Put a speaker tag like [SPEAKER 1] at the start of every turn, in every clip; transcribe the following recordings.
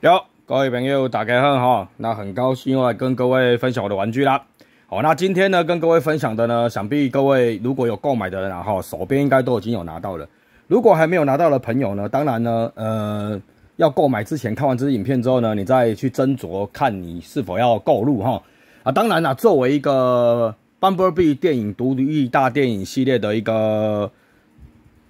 [SPEAKER 1] 有各位朋友，大家好哈，那很高兴来跟各位分享我的玩具啦。好，那今天呢，跟各位分享的呢，想必各位如果有购买的然后手边应该都已经有拿到了。如果还没有拿到的朋友呢，当然呢，呃，要购买之前看完这支影片之后呢，你再去斟酌看你是否要购入哈。啊，当然啊，作为一个《Bumblebee》电影独立大电影系列的一个。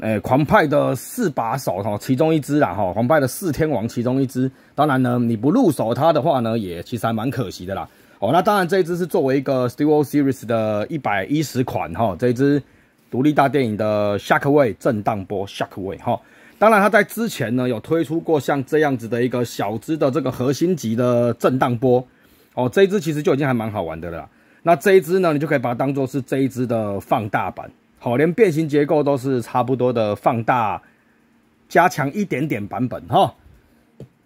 [SPEAKER 1] 诶，狂派的四把手哈，其中一只啦哈，狂派的四天王其中一只。当然呢，你不入手它的话呢，也其实还蛮可惜的啦。哦，那当然这一只是作为一个 s t e i o Series 的一百一十款哈，这一只独立大电影的 s h o c k w a y 震荡波 s h o c k w a y 哈。当然它在之前呢有推出过像这样子的一个小只的这个核心级的震荡波。哦，这一只其实就已经还蛮好玩的了。那这一只呢，你就可以把它当做是这一只的放大版。好，连变形结构都是差不多的，放大加强一点点版本哈。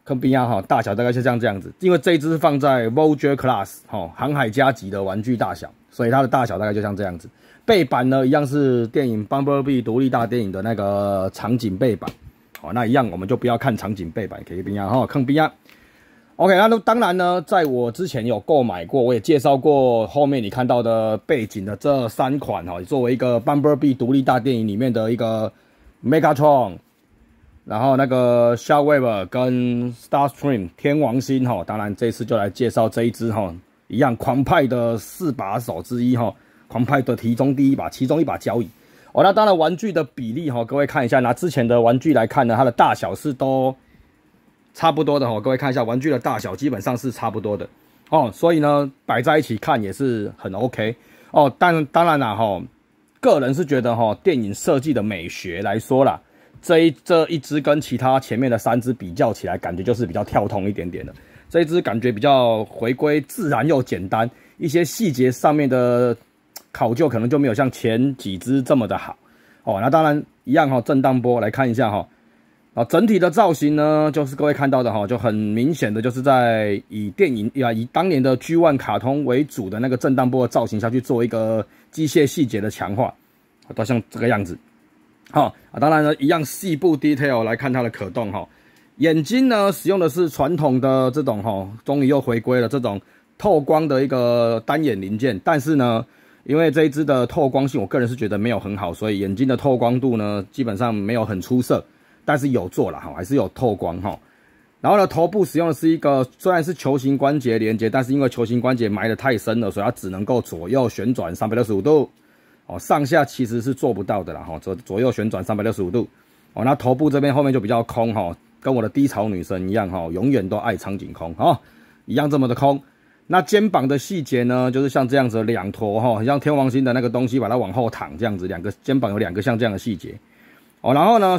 [SPEAKER 1] 看 B R 哈，大小大概就像这样子，因为这是放在 Voyager Class 哈航海家级的玩具大小，所以它的大小大概就像这样子。背板呢一样是电影《Bumblebee 独立大电影》的那个场景背板，好，那一样我们就不要看场景背板，可以 B R 哈，看 B R。OK，那都当然呢，在我之前有购买过，我也介绍过，后面你看到的背景的这三款哈，作为一个《Bumblebee》独立大电影里面的一个 Megatron，然后那个 s h a r o w Web 跟 Starstream 天王星哈，当然这次就来介绍这一支哈，一样狂派的四把手之一哈，狂派的其中第一把，其中一把交椅。哦，那当然玩具的比例哈，各位看一下，拿之前的玩具来看呢，它的大小是都。差不多的哈，各位看一下玩具的大小，基本上是差不多的哦，所以呢，摆在一起看也是很 OK 哦。但当然啦哈，个人是觉得哈，电影设计的美学来说啦，这一这一只跟其他前面的三只比较起来，感觉就是比较跳脱一点点的。这一只感觉比较回归自然又简单，一些细节上面的考究可能就没有像前几只这么的好哦。那当然一样哈，震荡波来看一下哈。啊，整体的造型呢，就是各位看到的哈，就很明显的，就是在以电影呀，以当年的《g One 卡通为主的那个震荡波的造型下去做一个机械细节的强化，都像这个样子。哈啊，当然呢，一样细部 detail 来看它的可动哈，眼睛呢使用的是传统的这种哈，终于又回归了这种透光的一个单眼零件，但是呢，因为这一只的透光性，我个人是觉得没有很好，所以眼睛的透光度呢，基本上没有很出色。但是有做了哈，还是有透光哈。然后呢，头部使用的是一个，虽然是球形关节连接，但是因为球形关节埋的太深了，所以它只能够左右旋转三百六十五度哦，上下其实是做不到的啦哈。左左右旋转三百六十五度哦，那头部这边后面就比较空哈，跟我的低潮女神一样哈，永远都爱苍井空哈，一样这么的空。那肩膀的细节呢，就是像这样子两坨哈，很像天王星的那个东西，把它往后躺这样子，两个肩膀有两个像这样的细节哦。然后呢？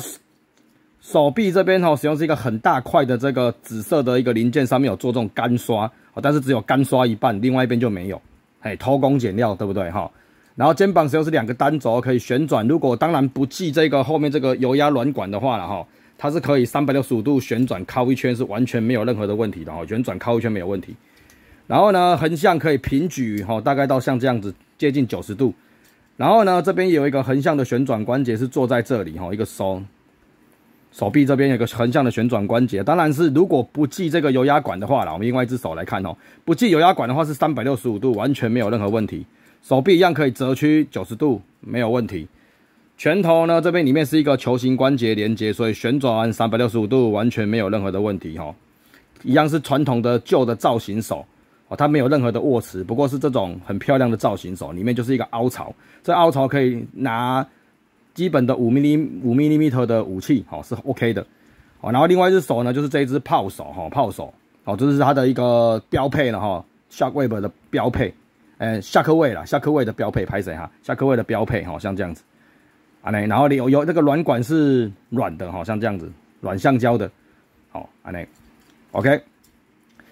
[SPEAKER 1] 手臂这边哈，使用是一个很大块的这个紫色的一个零件，上面有做这种干刷啊，但是只有干刷一半，另外一边就没有，哎，偷工减料，对不对哈？然后肩膀使用是两个单轴可以旋转，如果当然不系这个后面这个油压软管的话了哈，它是可以三百六十度旋转，靠一圈是完全没有任何的问题的哈，旋转靠一圈没有问题。然后呢，横向可以平举哈，大概到像这样子接近九十度。然后呢，这边有一个横向的旋转关节是坐在这里哈，一个收。手臂这边有个横向的旋转关节，当然是如果不系这个油压管的话啦，我们另外一只手来看哦，不系油压管的话是三百六十五度，完全没有任何问题。手臂一样可以折曲九十度，没有问题。拳头呢，这边里面是一个球形关节连接，所以旋转三百六十五度完全没有任何的问题哈。一样是传统的旧的造型手，哦，它没有任何的握持，不过是这种很漂亮的造型手，里面就是一个凹槽，这凹槽可以拿。基本的五 m 厘五 m m e t e r 的武器，哦，是 OK 的，好，然后另外一只手呢，就是这一只炮手哈，炮手，好，这是它的一个标配了哈，下位的标配，诶，下克位了，下克位的标配，拍谁哈，下克位的标配，好，像这样子，啊内，然后你有有那个软管是软的，哦，像这样子，软橡胶的，好，啊内，OK，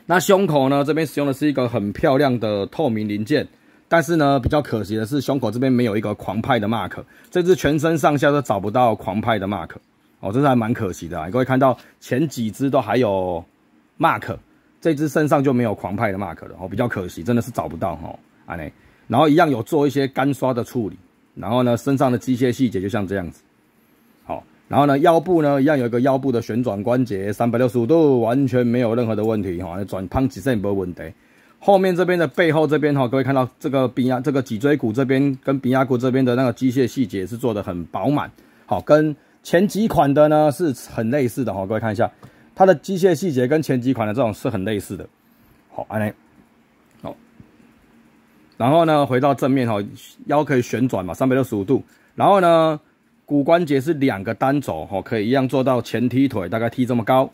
[SPEAKER 1] 那胸口呢，这边使用的是一个很漂亮的透明零件。但是呢，比较可惜的是，胸口这边没有一个狂派的 mark，这只全身上下都找不到狂派的 mark，哦，真是还蛮可惜的。啊。各位看到前几只都还有 mark，这只身上就没有狂派的 mark 了，哦，比较可惜，真的是找不到哈，安内。然后一样有做一些干刷的处理，然后呢，身上的机械细节就像这样子，好，然后呢，腰部呢一样有一个腰部的旋转关节，三百六十五度完全没有任何的问题，哈，转胖子线没问题。后面这边的背后这边哈，各位看到这个鼻压这个脊椎骨这边跟鼻压骨这边的那个机械细节是做的很饱满，好，跟前几款的呢是很类似的哈。各位看一下，它的机械细节跟前几款的这种是很类似的。好，安内，好，然后呢，回到正面哈，腰可以旋转嘛，三百六十五度。然后呢，骨关节是两个单轴，哈，可以一样做到前踢腿，大概踢这么高，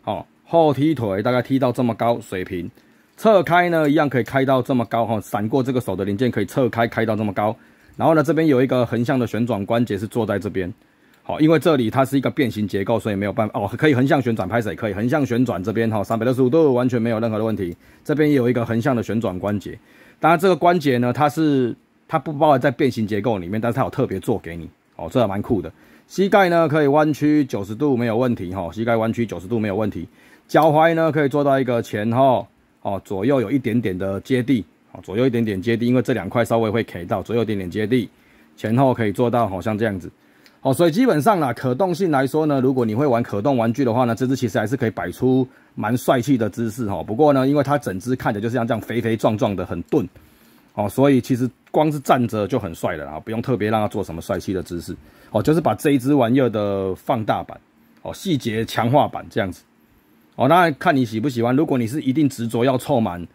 [SPEAKER 1] 好，后踢腿大概踢到这么高水平。侧开呢，一样可以开到这么高哈。闪过这个手的零件可以侧开，开到这么高。然后呢，这边有一个横向的旋转关节是坐在这边。好，因为这里它是一个变形结构，所以没有办法哦。可以横向旋转，拍手也可以横向旋转这边哈，三百六十度完全没有任何的问题。这边有一个横向的旋转关节，当然这个关节呢，它是它不包含在变形结构里面，但是它有特别做给你哦，这还蛮酷的。膝盖呢可以弯曲九十度没有问题哈，膝盖弯曲九十度没有问题。脚踝呢可以做到一个前后哦，左右有一点点的接地，哦，左右一点点接地，因为这两块稍微会 K 到，左右一点点接地，前后可以做到，哦，像这样子，哦，所以基本上啦，可动性来说呢，如果你会玩可动玩具的话呢，这只其实还是可以摆出蛮帅气的姿势，哈，不过呢，因为它整只看着就像这样肥肥壮壮的，很钝，哦，所以其实光是站着就很帅的啦，不用特别让它做什么帅气的姿势，哦，就是把这一只玩意的放大版，哦，细节强化版这样子。哦，那看你喜不喜欢。如果你是一定执着要凑满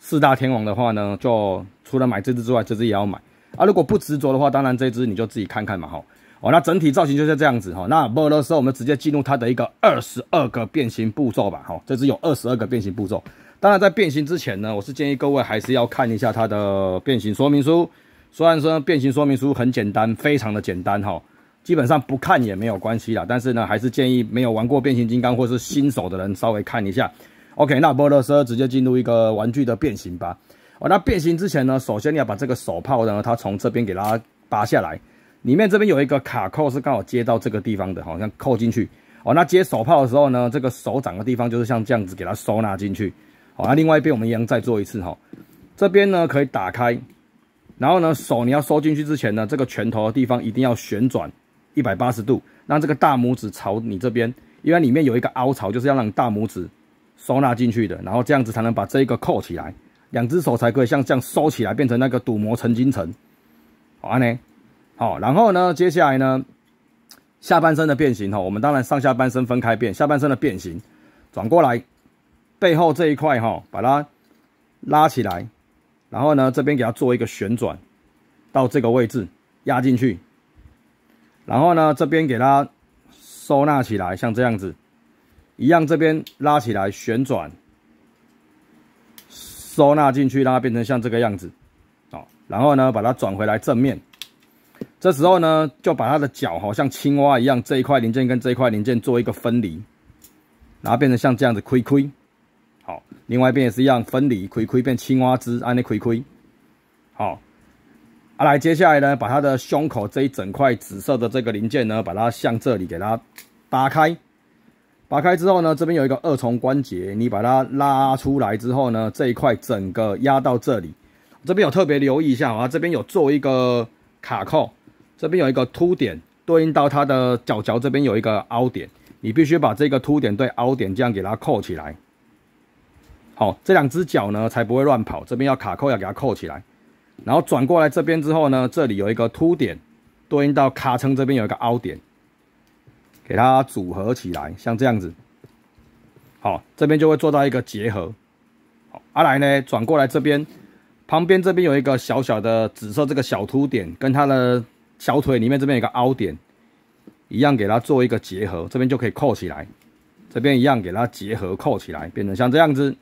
[SPEAKER 1] 四大天王的话呢，就除了买这只之外，这只也要买。啊，如果不执着的话，当然这只你就自己看看嘛，哈。哦，那整体造型就是这样子哈。那没有的时候，我们直接进入它的一个二十二个变形步骤吧，哈。这只有二十二个变形步骤。当然，在变形之前呢，我是建议各位还是要看一下它的变形说明书。虽然说变形说明书很简单，非常的简单，哈。基本上不看也没有关系啦。但是呢，还是建议没有玩过变形金刚或是新手的人稍微看一下。OK，那波乐车直接进入一个玩具的变形吧。哦，那变形之前呢，首先你要把这个手炮，呢，它从这边给它拔下来，里面这边有一个卡扣是刚好接到这个地方的，好像扣进去。哦，那接手炮的时候呢，这个手掌的地方就是像这样子给它收纳进去。好，那另外一边我们一样再做一次哈。这边呢可以打开，然后呢手你要收进去之前呢，这个拳头的地方一定要旋转。一百八十度，让这个大拇指朝你这边，因为里面有一个凹槽，就是要让大拇指收纳进去的，然后这样子才能把这一个扣起来，两只手才可以像这样收起来，变成那个赌魔成金城。好，呢？好，然后呢？接下来呢？下半身的变形哈，我们当然上下半身分开变，下半身的变形，转过来，背后这一块哈，把它拉起来，然后呢，这边给它做一个旋转，到这个位置压进去。然后呢，这边给它收纳起来，像这样子一样，这边拉起来旋转，收纳进去，让它变成像这个样子。好，然后呢，把它转回来正面。这时候呢，就把它的脚，好像青蛙一样，这一块零件跟这一块零件做一个分离，然后变成像这样子，亏亏。好，另外一边也是一样，分离，亏亏变青蛙姿，安那亏亏。好。啊，来，接下来呢，把它的胸口这一整块紫色的这个零件呢，把它向这里给它打开。打开之后呢，这边有一个二重关节，你把它拉出来之后呢，这一块整个压到这里。这边有特别留意一下，啊，这边有做一个卡扣，这边有一个凸点，对应到它的脚脚这边有一个凹点，你必须把这个凸点对凹点这样给它扣起来。好，这两只脚呢才不会乱跑，这边要卡扣要给它扣起来。然后转过来这边之后呢，这里有一个凸点，对应到卡层这边有一个凹点，给它组合起来，像这样子。好，这边就会做到一个结合。好，阿来呢转过来这边，旁边这边有一个小小的紫色这个小凸点，跟他的小腿里面这边有个凹点一样，给它做一个结合，这边就可以扣起来。这边一样给它结合扣起来，变成像这样子。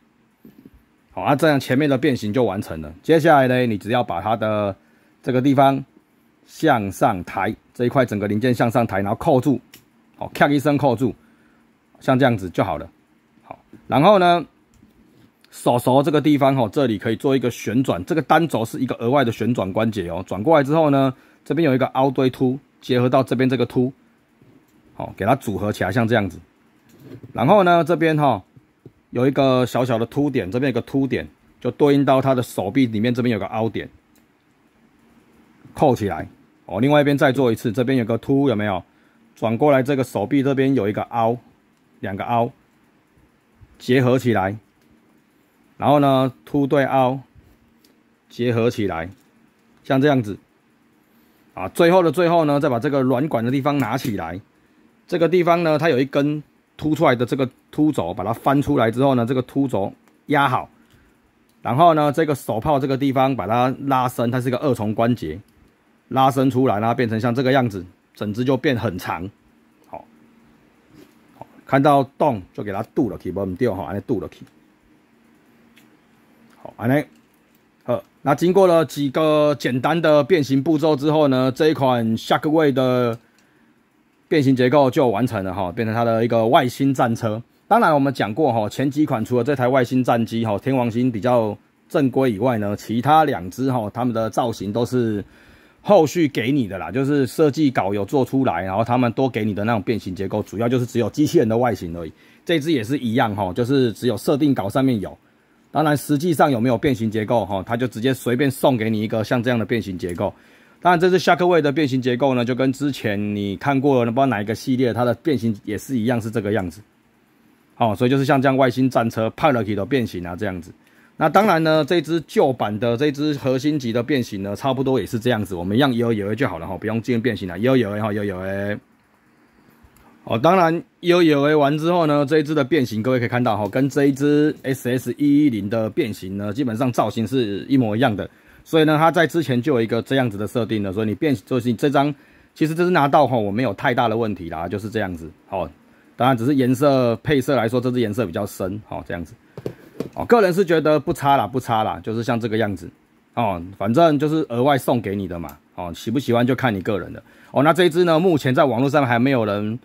[SPEAKER 1] 好，那这样前面的变形就完成了。接下来呢，你只要把它的这个地方向上抬，这一块整个零件向上抬，然后扣住，好，咔一声扣住，像这样子就好了。好，然后呢，手手这个地方哈，这里可以做一个旋转，这个单轴是一个额外的旋转关节哦。转过来之后呢，这边有一个凹堆凸，结合到这边这个凸，好，给它组合起来，像这样子。然后呢，这边哈。有一个小小的凸点，这边有个凸点，就对应到它的手臂里面，这边有个凹点，扣起来哦。另外一边再做一次，这边有个凸，有没有？转过来，这个手臂这边有一个凹，两个凹结合起来，然后呢，凸对凹结合起来，像这样子啊。最后的最后呢，再把这个软管的地方拿起来，这个地方呢，它有一根。凸出来的这个凸轴，把它翻出来之后呢，这个凸轴压好，然后呢，这个手炮这个地方把它拉伸，它是一个二重关节，拉伸出来呢，变成像这个样子，整只就变很长。好，好，看到洞就给它渡了去，不要掉哈，安尼渡了去。好，安尼，好，那经过了几个简单的变形步骤之后呢，这一款下克卫的。变形结构就完成了哈，变成它的一个外星战车。当然，我们讲过哈，前几款除了这台外星战机哈，天王星比较正规以外呢，其他两只哈，他们的造型都是后续给你的啦，就是设计稿有做出来，然后他们多给你的那种变形结构，主要就是只有机器人的外形而已。这只也是一样哈，就是只有设定稿上面有，当然实际上有没有变形结构哈，他就直接随便送给你一个像这样的变形结构。那这只夏克威的变形结构呢，就跟之前你看过的，不知道哪一个系列，它的变形也是一样是这个样子。哦，所以就是像这样外星战车帕拉基的变形啊，这样子。那当然呢，这只旧版的这只核心级的变形呢，差不多也是这样子。我们样悠有来就好了哈，不用进行变形了。悠悠，有有哎。哦，当然有有哎完之后呢，这一只的变形各位可以看到哈，跟这一只 SS110 的变形呢，基本上造型是一模一样的。所以呢，它在之前就有一个这样子的设定了，所以你变就是这张，其实这只拿到哈，我没有太大的问题啦，就是这样子，好，当然只是颜色配色来说，这只颜色比较深，好这样子，哦，个人是觉得不差啦，不差啦，就是像这个样子，哦，反正就是额外送给你的嘛，哦，喜不喜欢就看你个人的，哦，那这一只呢，目前在网络上还没有人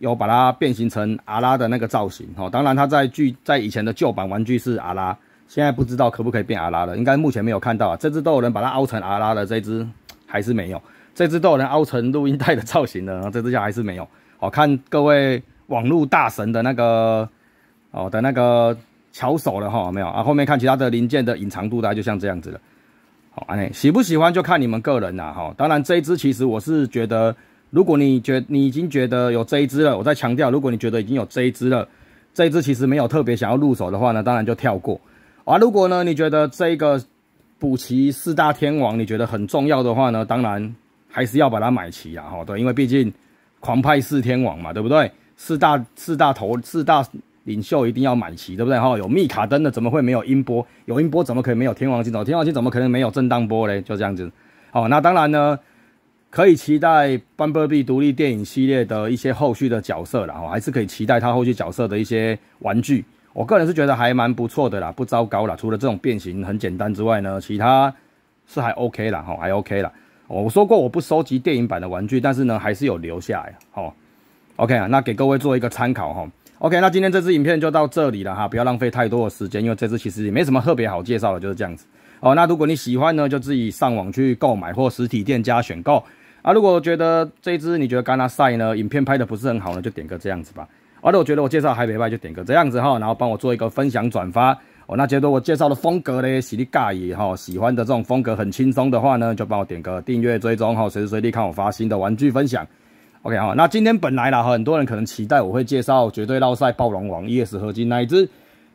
[SPEAKER 1] 有把它变形成阿拉的那个造型，哦，当然它在剧在以前的旧版玩具是阿拉。现在不知道可不可以变阿拉了，应该目前没有看到啊。这只都有人把它凹成阿拉的，这只还是没有。这只都有人凹成录音带的造型的，这只家还是没有。好看各位网络大神的那个，哦的那个巧手了哈，没有啊。后面看其他的零件的隐藏度，大概就像这样子了。好，安内喜不喜欢就看你们个人啦哈。当然这一只其实我是觉得，如果你觉你已经觉得有这一只了，我再强调，如果你觉得已经有这一只了，这一只其实没有特别想要入手的话呢，当然就跳过。啊，如果呢，你觉得这个补齐四大天王，你觉得很重要的话呢，当然还是要把它买齐啊，哈，对，因为毕竟狂派四天王嘛，对不对？四大四大头四大领袖一定要买齐，对不对？哈，有密卡登的怎么会没有音波？有音波怎么可以没有天王星？有天王星怎么可能没有震荡波嘞？就这样子。哦，那当然呢，可以期待 Bumblebee 独立电影系列的一些后续的角色了，哈，还是可以期待他后续角色的一些玩具。我个人是觉得还蛮不错的啦，不糟糕啦。除了这种变形很简单之外呢，其他是还 OK 啦，哈，还 OK 啦。我说过我不收集电影版的玩具，但是呢还是有留下来，哈。o k 啊，那给各位做一个参考哈。OK，那今天这支影片就到这里了哈，不要浪费太多的时间，因为这支其实也没什么特别好介绍的，就是这样子哦。那如果你喜欢呢，就自己上网去购买或实体店加选购啊。如果觉得这一支你觉得刚刚赛呢，影片拍的不是很好呢，就点个这样子吧。好的，我觉得我介绍海美派就点个这样子哈，然后帮我做一个分享转发哦。那觉得我介绍的风格呢，喜力尬也哈，喜欢的这种风格很轻松的话呢，就帮我点个订阅追踪哈，随时随地看我发新的玩具分享。OK 哈，那今天本来呢，很多人可能期待我会介绍绝对捞赛暴龙王 ES 合金那一只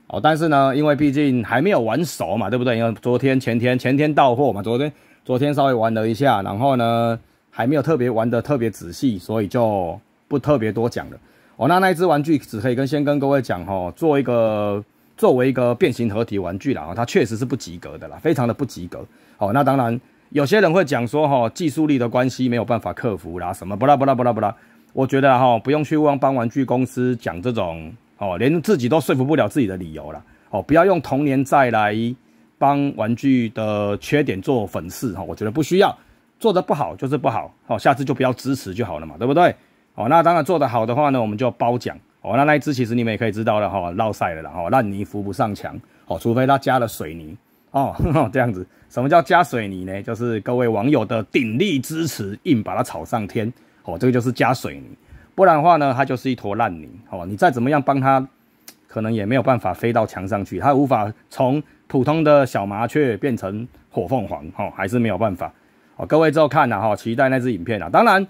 [SPEAKER 1] 哦，但是呢，因为毕竟还没有玩熟嘛，对不对？因为昨天前天前天到货嘛，昨天昨天稍微玩了一下，然后呢还没有特别玩的特别仔细，所以就不特别多讲了。哦，那那一只玩具只可以跟先跟各位讲哦，作为一个作为一个变形合体玩具啦，它确实是不及格的啦，非常的不及格。哦，那当然有些人会讲说哈，技术力的关系没有办法克服啦，什么不啦不啦不啦不啦，我觉得哈，不用去帮玩具公司讲这种哦，连自己都说服不了自己的理由了。哦，不要用童年再来帮玩具的缺点做粉饰哈，我觉得不需要，做的不好就是不好。哦，下次就不要支持就好了嘛，对不对？哦，那当然做得好的话呢，我们就褒奖哦。那那一只其实你们也可以知道了哈，闹晒了啦，哈，烂泥扶不上墙哦，除非它加了水泥 哦，这样子。什么叫加水泥呢？就是各位网友的鼎力支持，硬把它炒上天哦，这个就是加水泥。不然的话呢，它就是一坨烂泥哦。你再怎么样帮它，可能也没有办法飞到墙上去，它无法从普通的小麻雀变成火凤凰哈，还是没有办法哦。各位之后看了哈，期待那支影片啊，当然。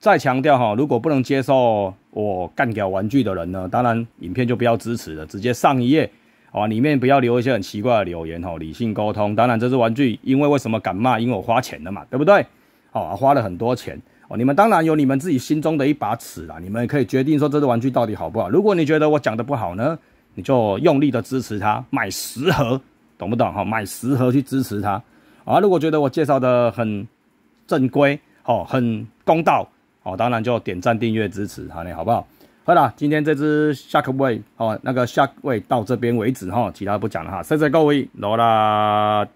[SPEAKER 1] 再强调哈，如果不能接受我干掉玩具的人呢？当然，影片就不要支持了，直接上一页啊！里面不要留一些很奇怪的留言哦，理性沟通。当然，这是玩具，因为为什么敢骂？因为我花钱了嘛，对不对？哦，花了很多钱哦，你们当然有你们自己心中的一把尺啦，你们可以决定说这个玩具到底好不好。如果你觉得我讲的不好呢，你就用力的支持它，买十盒，懂不懂？哈，买十盒去支持它啊！如果觉得我介绍的很正规，哦，很公道。哦，当然就点赞、订阅、支持他嘞，好不好？好啦，今天这只 Sharkway 哦，那个 Sharkway 到这边为止哈，其他不讲了哈，谢谢各位，好啦。